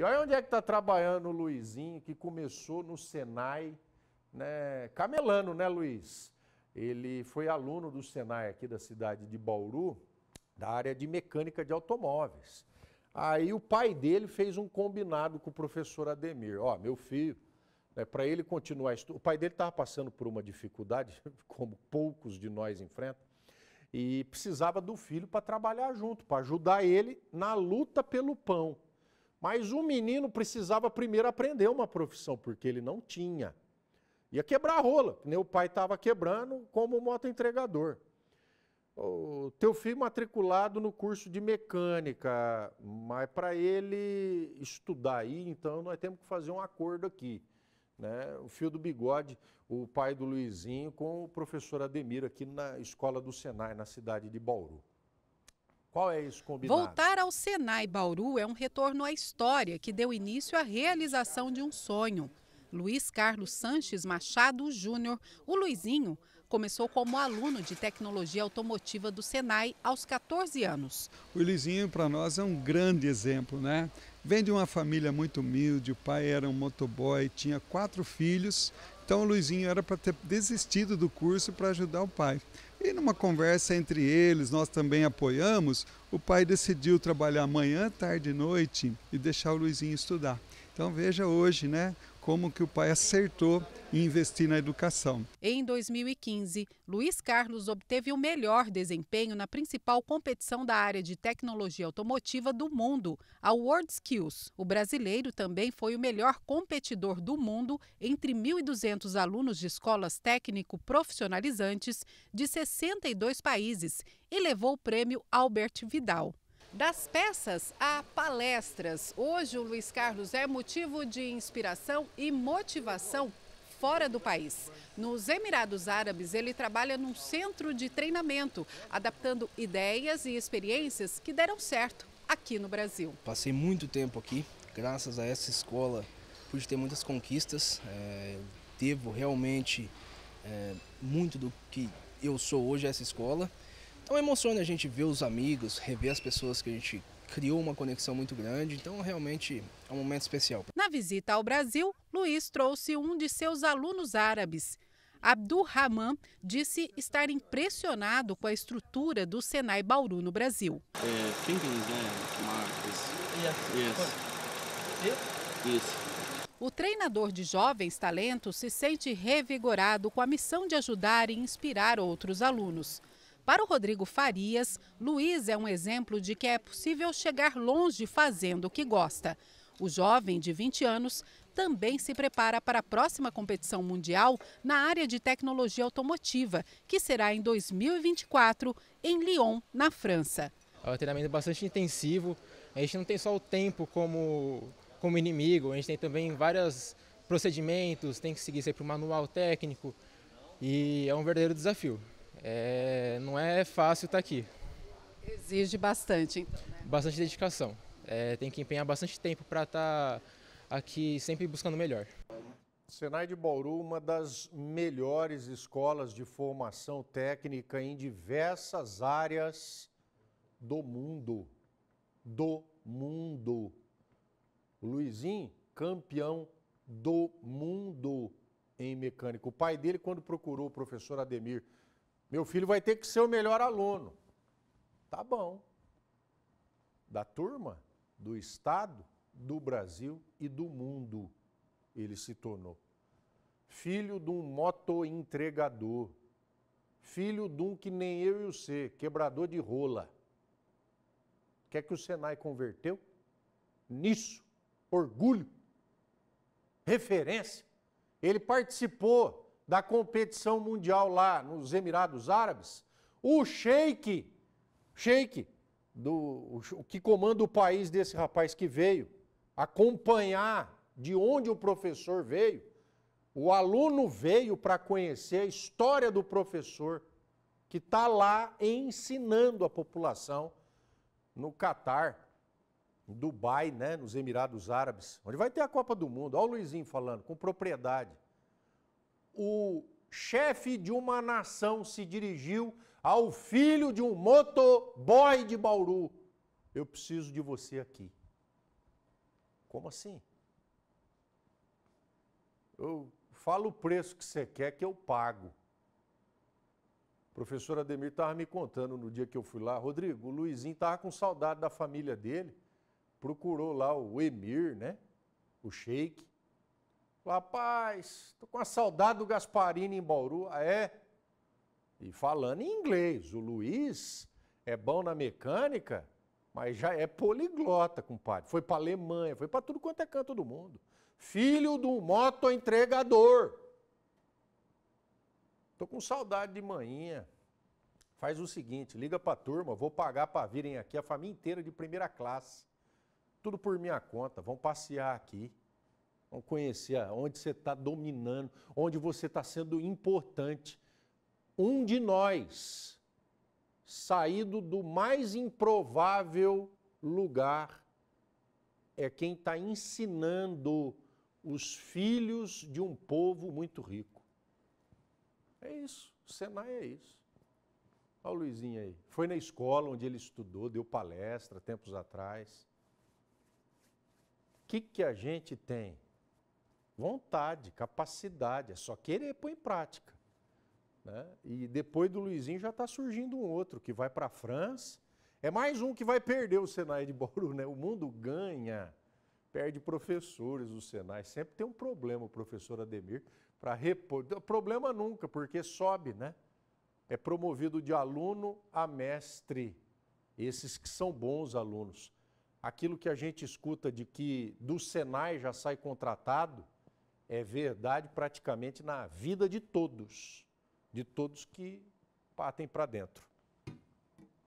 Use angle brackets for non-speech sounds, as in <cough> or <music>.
E olha onde é que está trabalhando o Luizinho, que começou no Senai, né? Camelano, né, Luiz? Ele foi aluno do Senai aqui da cidade de Bauru, da área de mecânica de automóveis. Aí o pai dele fez um combinado com o professor Ademir. Ó, oh, meu filho, né, para ele continuar estu... O pai dele estava passando por uma dificuldade, <laughs> como poucos de nós enfrentam, e precisava do filho para trabalhar junto, para ajudar ele na luta pelo pão. Mas o menino precisava primeiro aprender uma profissão, porque ele não tinha. Ia quebrar a rola. Meu pai estava quebrando como moto entregador. O teu filho matriculado no curso de mecânica, mas para ele estudar aí, então nós temos que fazer um acordo aqui. Né? O fio do bigode, o pai do Luizinho, com o professor Ademir aqui na escola do Senai, na cidade de Bauru. Qual é isso combinado? Voltar ao Senai Bauru é um retorno à história que deu início à realização de um sonho. Luiz Carlos Sanches Machado Júnior, o Luizinho, começou como aluno de tecnologia automotiva do Senai aos 14 anos. O Luizinho para nós é um grande exemplo, né? Vem de uma família muito humilde, o pai era um motoboy, tinha quatro filhos, então o Luizinho era para ter desistido do curso para ajudar o pai. E numa conversa entre eles, nós também apoiamos, o pai decidiu trabalhar manhã, tarde e noite e deixar o Luizinho estudar. Então veja hoje, né? como que o pai acertou em investir na educação. Em 2015, Luiz Carlos obteve o melhor desempenho na principal competição da área de tecnologia automotiva do mundo, a WorldSkills. O brasileiro também foi o melhor competidor do mundo entre 1.200 alunos de escolas técnico-profissionalizantes de 62 países e levou o prêmio Albert Vidal. Das peças a palestras, hoje o Luiz Carlos é motivo de inspiração e motivação fora do país. Nos Emirados Árabes, ele trabalha num centro de treinamento, adaptando ideias e experiências que deram certo aqui no Brasil. Passei muito tempo aqui, graças a essa escola pude ter muitas conquistas. É, devo realmente é, muito do que eu sou hoje a essa escola. Então emociona a gente ver os amigos, rever as pessoas que a gente criou uma conexão muito grande, então realmente é um momento especial. Na visita ao Brasil, Luiz trouxe um de seus alunos árabes. Abdul Rahman disse estar impressionado com a estrutura do Senai Bauru no Brasil. É, thinkings, é, né? O treinador de jovens talentos se sente revigorado com a missão de ajudar e inspirar outros alunos. Para o Rodrigo Farias, Luiz é um exemplo de que é possível chegar longe fazendo o que gosta. O jovem, de 20 anos, também se prepara para a próxima competição mundial na área de tecnologia automotiva, que será em 2024, em Lyon, na França. É um treinamento bastante intensivo. A gente não tem só o tempo como, como inimigo, a gente tem também vários procedimentos, tem que seguir sempre o manual técnico. E é um verdadeiro desafio é, não é fácil estar tá aqui. Exige bastante, então, né? Bastante dedicação. É, tem que empenhar bastante tempo para estar tá aqui sempre buscando o melhor. Senai de Bauru, uma das melhores escolas de formação técnica em diversas áreas do mundo. Do mundo. Luizinho, campeão do mundo em mecânico. O pai dele, quando procurou o professor Ademir meu filho vai ter que ser o melhor aluno. Tá bom. Da turma, do Estado, do Brasil e do mundo ele se tornou. Filho de um motoentregador. Filho de um que nem eu e você, quebrador de rola. Quer que o Senai converteu? Nisso. Orgulho. Referência. Ele participou da competição mundial lá nos Emirados Árabes, o sheik, sheik do, o que comanda o país desse rapaz que veio acompanhar de onde o professor veio, o aluno veio para conhecer a história do professor que está lá ensinando a população no Catar, Dubai, né, nos Emirados Árabes, onde vai ter a Copa do Mundo. Olha o Luizinho falando, com propriedade o chefe de uma nação se dirigiu ao filho de um motoboy de Bauru. Eu preciso de você aqui. Como assim? Eu falo o preço que você quer que eu pago. O professor Ademir estava me contando no dia que eu fui lá, Rodrigo, o Luizinho estava com saudade da família dele, procurou lá o Emir, né? O Sheik. Rapaz, tô com a saudade do Gasparini em Bauru. Ah, é? E falando em inglês, o Luiz é bom na mecânica, mas já é poliglota, compadre. Foi para Alemanha, foi para tudo quanto é canto do mundo. Filho do moto entregador. Tô com saudade de manhã. Faz o seguinte, liga para a turma, vou pagar para virem aqui a família inteira de primeira classe. Tudo por minha conta, vão passear aqui. Vamos conhecer onde você está dominando, onde você está sendo importante. Um de nós, saído do mais improvável lugar, é quem está ensinando os filhos de um povo muito rico. É isso, o Senai é isso. Olha o Luizinho aí. Foi na escola onde ele estudou, deu palestra tempos atrás. O que, que a gente tem? vontade, capacidade, é só querer pôr em prática. Né? E depois do Luizinho já está surgindo um outro que vai para a França. É mais um que vai perder o Senai de Bauru, né? O mundo ganha, perde professores o Senai. Sempre tem um problema o professor Ademir para repor. Problema nunca, porque sobe, né? É promovido de aluno a mestre. Esses que são bons alunos. Aquilo que a gente escuta de que do Senai já sai contratado, é verdade praticamente na vida de todos, de todos que partem para dentro.